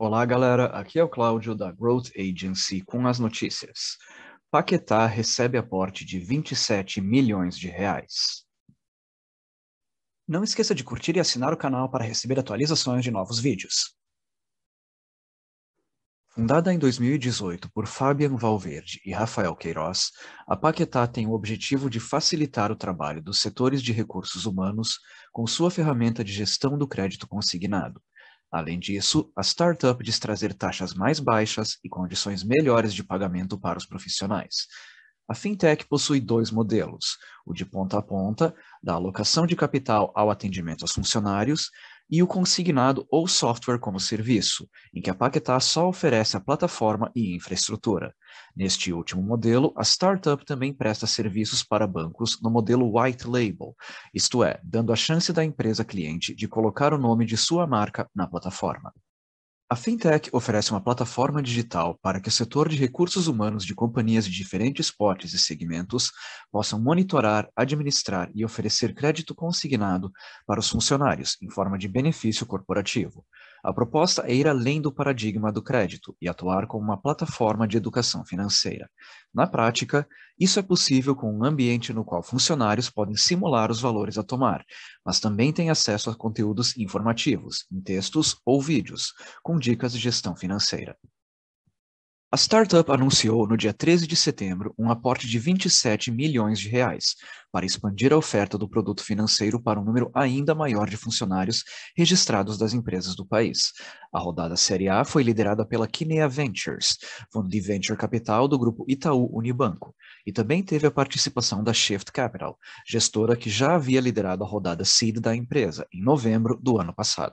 Olá, galera. Aqui é o Cláudio da Growth Agency com as notícias. Paquetá recebe aporte de 27 milhões de reais. Não esqueça de curtir e assinar o canal para receber atualizações de novos vídeos. Fundada em 2018 por Fabian Valverde e Rafael Queiroz, a Paquetá tem o objetivo de facilitar o trabalho dos setores de recursos humanos com sua ferramenta de gestão do crédito consignado, Além disso, a startup diz trazer taxas mais baixas e condições melhores de pagamento para os profissionais. A fintech possui dois modelos: o de ponta a ponta, da alocação de capital ao atendimento aos funcionários, e o consignado ou software como serviço, em que a Paquetá só oferece a plataforma e infraestrutura. Neste último modelo, a startup também presta serviços para bancos no modelo white label, isto é, dando a chance da empresa cliente de colocar o nome de sua marca na plataforma. A fintech oferece uma plataforma digital para que o setor de recursos humanos de companhias de diferentes portes e segmentos possam monitorar, administrar e oferecer crédito consignado para os funcionários em forma de benefício corporativo, a proposta é ir além do paradigma do crédito e atuar como uma plataforma de educação financeira. Na prática, isso é possível com um ambiente no qual funcionários podem simular os valores a tomar, mas também têm acesso a conteúdos informativos, em textos ou vídeos, com dicas de gestão financeira. A startup anunciou no dia 13 de setembro um aporte de 27 milhões de reais para expandir a oferta do produto financeiro para um número ainda maior de funcionários registrados das empresas do país. A rodada Série A foi liderada pela Kinea Ventures, fundo de venture capital do grupo Itaú Unibanco, e também teve a participação da Shift Capital, gestora que já havia liderado a rodada seed da empresa em novembro do ano passado.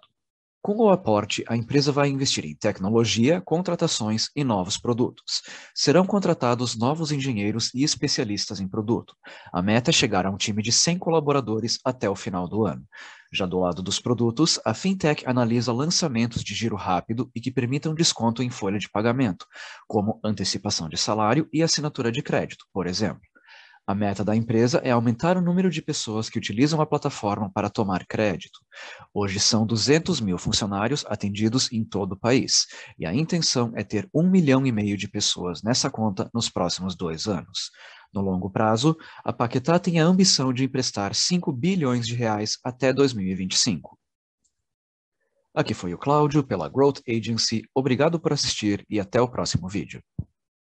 Com o aporte, a empresa vai investir em tecnologia, contratações e novos produtos. Serão contratados novos engenheiros e especialistas em produto. A meta é chegar a um time de 100 colaboradores até o final do ano. Já do lado dos produtos, a fintech analisa lançamentos de giro rápido e que permitam desconto em folha de pagamento, como antecipação de salário e assinatura de crédito, por exemplo. A meta da empresa é aumentar o número de pessoas que utilizam a plataforma para tomar crédito. Hoje são 200 mil funcionários atendidos em todo o país, e a intenção é ter um milhão e meio de pessoas nessa conta nos próximos dois anos. No longo prazo, a Paquetá tem a ambição de emprestar 5 bilhões de reais até 2025. Aqui foi o Cláudio pela Growth Agency. Obrigado por assistir e até o próximo vídeo.